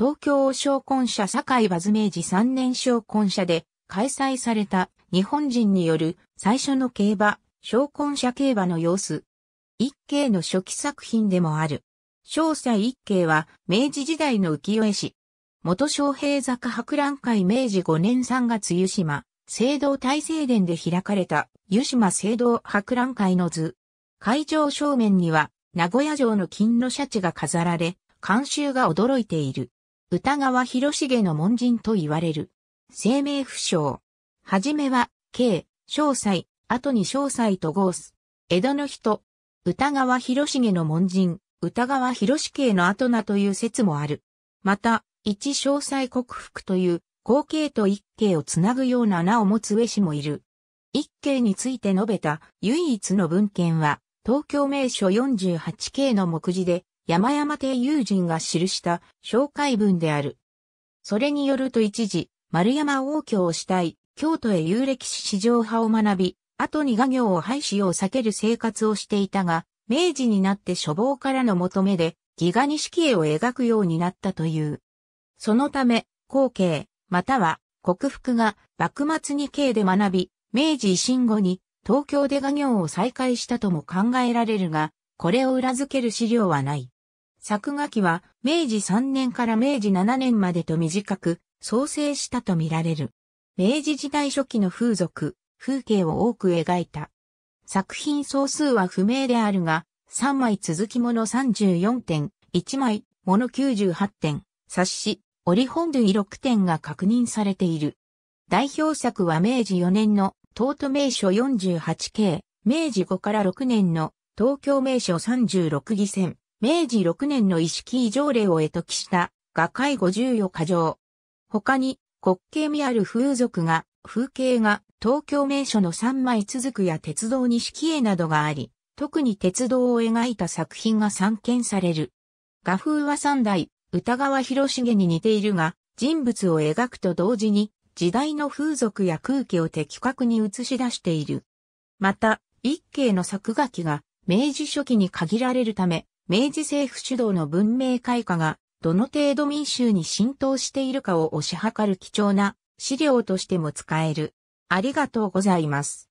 東京を商婚者堺和明治3年商婚者で開催された日本人による最初の競馬、商婚者競馬の様子。一景の初期作品でもある。詳細一景は明治時代の浮世絵師。元昌平坂博覧会明治5年3月湯島、聖堂大聖殿で開かれた湯島聖堂博覧会の図。会場正面には名古屋城の金のシャチが飾られ、観衆が驚いている。歌川広重の門人と言われる。生命不詳。はじめは、慶、詳細、後に詳細とーす。江戸の人。歌川広重の門人、歌川広重の後名という説もある。また、一詳細克服という、後継と一継をつなぐような名を持つ上氏もいる。一継について述べた唯一の文献は、東京名所 48K の目次で、山山亭友人が記した紹介文である。それによると一時、丸山王居をしたい、京都へ遊歴史史上派を学び、後に画業を廃止を避ける生活をしていたが、明治になって書房からの求めで、ギガ錦絵を描くようになったという。そのため、後継、または、克服が、幕末に経で学び、明治維新後に、東京で画業を再開したとも考えられるが、これを裏付ける資料はない。作画期は明治3年から明治7年までと短く、創生したとみられる。明治時代初期の風俗、風景を多く描いた。作品総数は不明であるが、3枚続きもの34点、1枚、もの98点、冊子、折本類6点が確認されている。代表作は明治4年の東都名所 48K、明治5から6年の東京名所36議選、明治6年の意識異常例を得ときした画界54箇条。他に滑稽味ある風俗が、風景が東京名所の3枚続くや鉄道に錦絵などがあり、特に鉄道を描いた作品が散見される。画風は三代、歌川広重に似ているが、人物を描くと同時に時代の風俗や空気を的確に映し出している。また、一景の作画期が明治初期に限られるため、明治政府主導の文明開化がどの程度民衆に浸透しているかを推し量る貴重な資料としても使える。ありがとうございます。